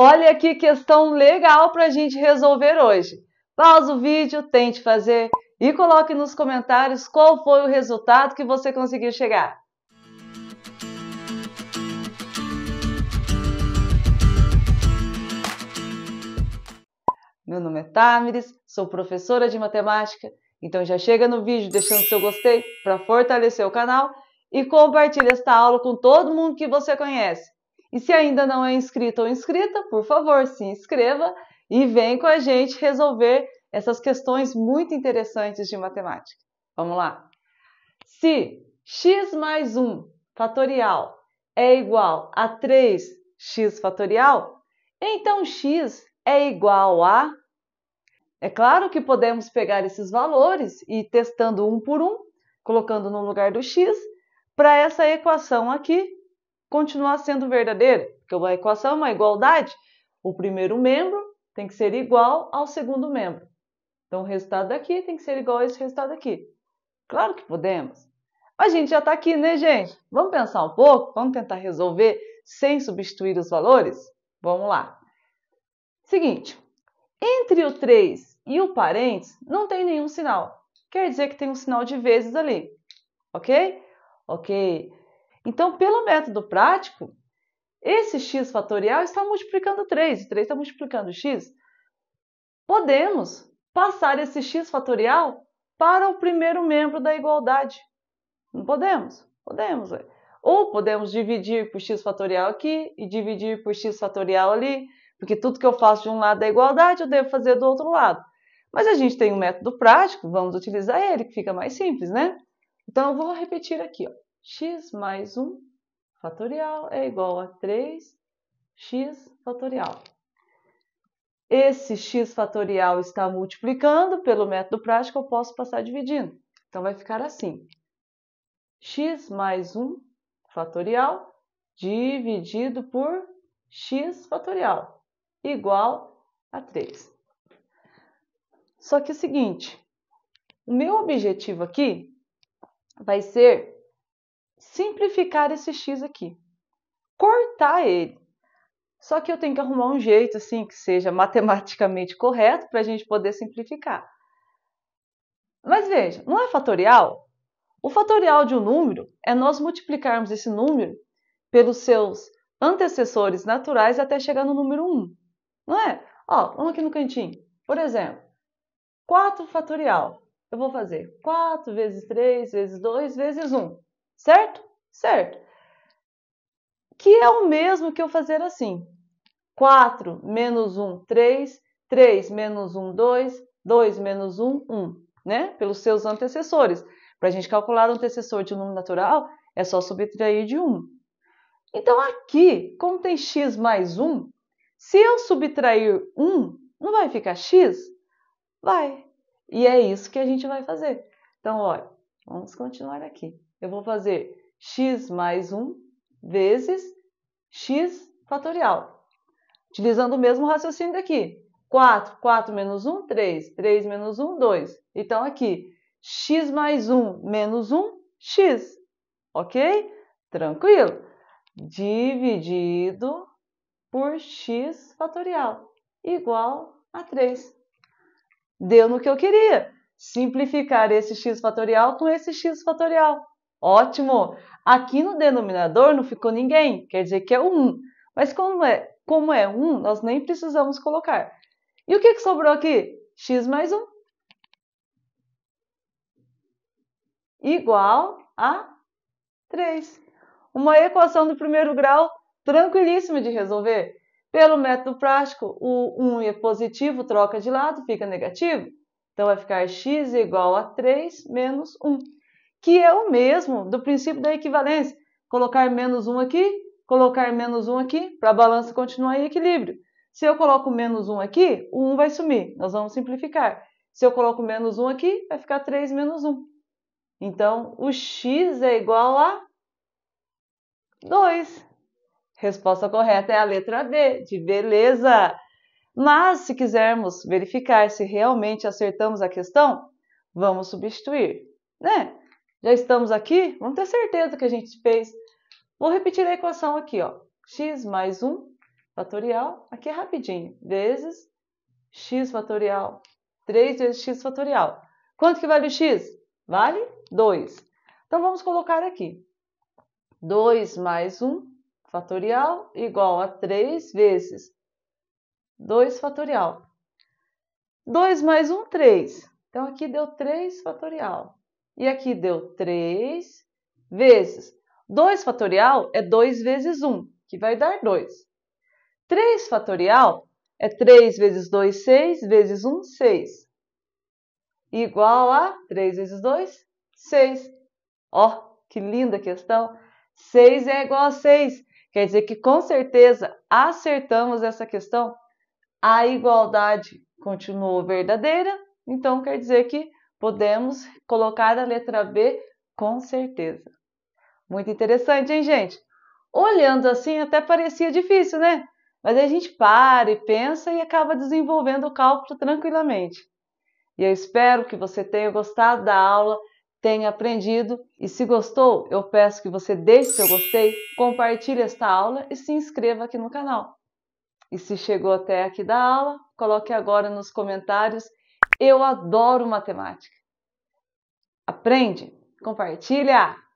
Olha que questão legal para a gente resolver hoje. Pausa o vídeo, tente fazer e coloque nos comentários qual foi o resultado que você conseguiu chegar. Meu nome é Tamires, sou professora de matemática, então já chega no vídeo deixando seu gostei para fortalecer o canal e compartilhe esta aula com todo mundo que você conhece. E se ainda não é inscrito ou inscrita, por favor, se inscreva e vem com a gente resolver essas questões muito interessantes de matemática. Vamos lá? Se x mais 1 fatorial é igual a 3x fatorial, então x é igual a. É claro que podemos pegar esses valores e ir testando um por um, colocando no lugar do x, para essa equação aqui continuar sendo verdadeiro, porque uma equação é uma igualdade. O primeiro membro tem que ser igual ao segundo membro. Então, o resultado daqui tem que ser igual a esse resultado aqui. Claro que podemos. A gente já está aqui, né, gente? Vamos pensar um pouco? Vamos tentar resolver sem substituir os valores? Vamos lá. Seguinte, entre o 3 e o parênteses não tem nenhum sinal. Quer dizer que tem um sinal de vezes ali, ok? Ok. Então, pelo método prático, esse x fatorial está multiplicando 3, e 3 está multiplicando x. Podemos passar esse x fatorial para o primeiro membro da igualdade. Não podemos? Podemos. Ou podemos dividir por x fatorial aqui e dividir por x fatorial ali, porque tudo que eu faço de um lado da é igualdade eu devo fazer do outro lado. Mas a gente tem um método prático, vamos utilizar ele, que fica mais simples, né? Então eu vou repetir aqui, ó x mais 1 fatorial é igual a 3x fatorial. Esse x fatorial está multiplicando, pelo método prático eu posso passar dividindo. Então vai ficar assim, x mais 1 fatorial dividido por x fatorial igual a 3. Só que é o seguinte, o meu objetivo aqui vai ser simplificar esse x aqui, cortar ele. Só que eu tenho que arrumar um jeito assim que seja matematicamente correto para a gente poder simplificar. Mas veja, não é fatorial? O fatorial de um número é nós multiplicarmos esse número pelos seus antecessores naturais até chegar no número 1. Não é? Ó, vamos aqui no cantinho. Por exemplo, 4 fatorial. Eu vou fazer 4 vezes 3 vezes 2 vezes 1 certo? Certo. Que é o mesmo que eu fazer assim. 4 menos 1, 3. 3 menos 1, 2. 2 menos 1, 1. Né? Pelos seus antecessores. Para a gente calcular o antecessor de um número natural, é só subtrair de 1. Então, aqui, como tem x mais 1, se eu subtrair 1, não vai ficar x? Vai. E é isso que a gente vai fazer. Então, olha, vamos continuar aqui eu vou fazer x mais 1 vezes x fatorial. Utilizando o mesmo raciocínio daqui. 4, 4 menos 1, 3. 3 menos 1, 2. Então, aqui, x mais 1 menos 1, x. Ok? Tranquilo. Dividido por x fatorial, igual a 3. Deu no que eu queria. Simplificar esse x fatorial com esse x fatorial. Ótimo! Aqui no denominador não ficou ninguém, quer dizer que é um. Mas como é, como é um, nós nem precisamos colocar. E o que, que sobrou aqui? x mais 1 igual a 3. Uma equação do primeiro grau tranquilíssima de resolver. Pelo método prático, o 1 é positivo, troca de lado, fica negativo. Então vai ficar x igual a 3 menos 1 que é o mesmo do princípio da equivalência. Colocar menos um aqui, colocar menos um aqui, para a balança continuar em equilíbrio. Se eu coloco menos um aqui, o um vai sumir. Nós vamos simplificar. Se eu coloco menos um aqui, vai ficar 3 menos 1. Então, o x é igual a 2. Resposta correta é a letra B, de beleza. Mas, se quisermos verificar se realmente acertamos a questão, vamos substituir, né? Já estamos aqui? Vamos ter certeza que a gente fez. Vou repetir a equação aqui, ó. x mais 1 fatorial, aqui é rapidinho, vezes x fatorial, 3 vezes x fatorial. Quanto que vale o x? Vale 2. Então, vamos colocar aqui. 2 mais 1 fatorial igual a 3 vezes 2 fatorial. 2 mais 1, 3. Então, aqui deu 3 fatorial. E aqui deu 3 vezes. 2 fatorial é 2 vezes 1, que vai dar 2. 3 fatorial é 3 vezes 2, 6, vezes 1, 6. Igual a 3 vezes 2, 6. Ó, que linda questão! 6 é igual a 6. Quer dizer que com certeza acertamos essa questão. A igualdade continuou verdadeira, então quer dizer que Podemos colocar a letra B com certeza. Muito interessante, hein, gente? Olhando assim, até parecia difícil, né? Mas a gente para e pensa e acaba desenvolvendo o cálculo tranquilamente. E eu espero que você tenha gostado da aula, tenha aprendido. E se gostou, eu peço que você deixe seu gostei, compartilhe esta aula e se inscreva aqui no canal. E se chegou até aqui da aula, coloque agora nos comentários eu adoro matemática. Aprende, compartilha!